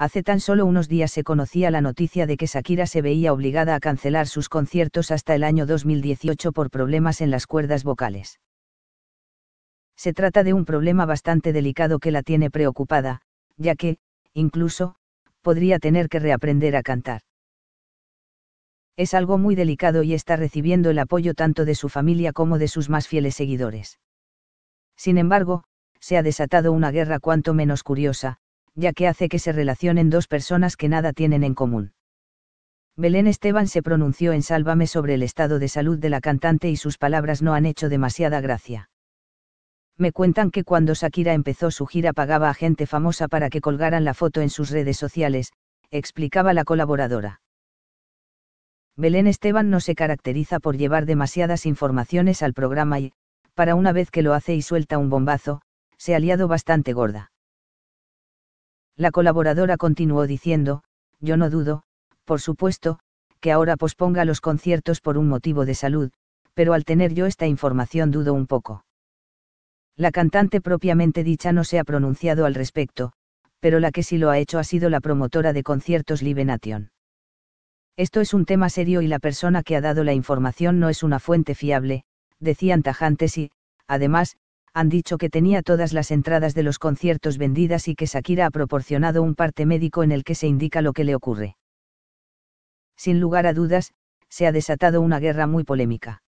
hace tan solo unos días se conocía la noticia de que Shakira se veía obligada a cancelar sus conciertos hasta el año 2018 por problemas en las cuerdas vocales. Se trata de un problema bastante delicado que la tiene preocupada, ya que, incluso, podría tener que reaprender a cantar. Es algo muy delicado y está recibiendo el apoyo tanto de su familia como de sus más fieles seguidores. Sin embargo, se ha desatado una guerra cuanto menos curiosa, ya que hace que se relacionen dos personas que nada tienen en común. Belén Esteban se pronunció en Sálvame sobre el estado de salud de la cantante y sus palabras no han hecho demasiada gracia. Me cuentan que cuando Shakira empezó su gira pagaba a gente famosa para que colgaran la foto en sus redes sociales, explicaba la colaboradora. Belén Esteban no se caracteriza por llevar demasiadas informaciones al programa y, para una vez que lo hace y suelta un bombazo, se ha liado bastante gorda. La colaboradora continuó diciendo, yo no dudo, por supuesto, que ahora posponga los conciertos por un motivo de salud, pero al tener yo esta información dudo un poco. La cantante propiamente dicha no se ha pronunciado al respecto, pero la que sí lo ha hecho ha sido la promotora de conciertos Live Nation. Esto es un tema serio y la persona que ha dado la información no es una fuente fiable, decían tajantes y, además, han dicho que tenía todas las entradas de los conciertos vendidas y que Shakira ha proporcionado un parte médico en el que se indica lo que le ocurre. Sin lugar a dudas, se ha desatado una guerra muy polémica.